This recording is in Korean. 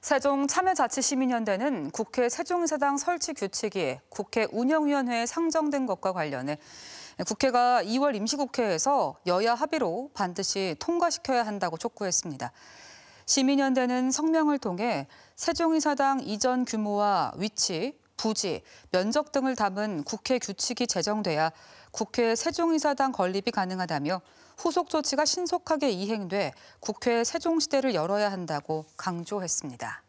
세종 참여자치시민연대는 국회 세종사당 설치 규칙이 국회 운영위원회에 상정된 것과 관련해 국회가 2월 임시국회에서 여야 합의로 반드시 통과시켜야 한다고 촉구했습니다. 시민연대는 성명을 통해 세종이사당 이전 규모와 위치, 부지, 면적 등을 담은 국회 규칙이 제정돼야 국회 세종이사당 건립이 가능하다며 후속 조치가 신속하게 이행돼 국회 세종시대를 열어야 한다고 강조했습니다.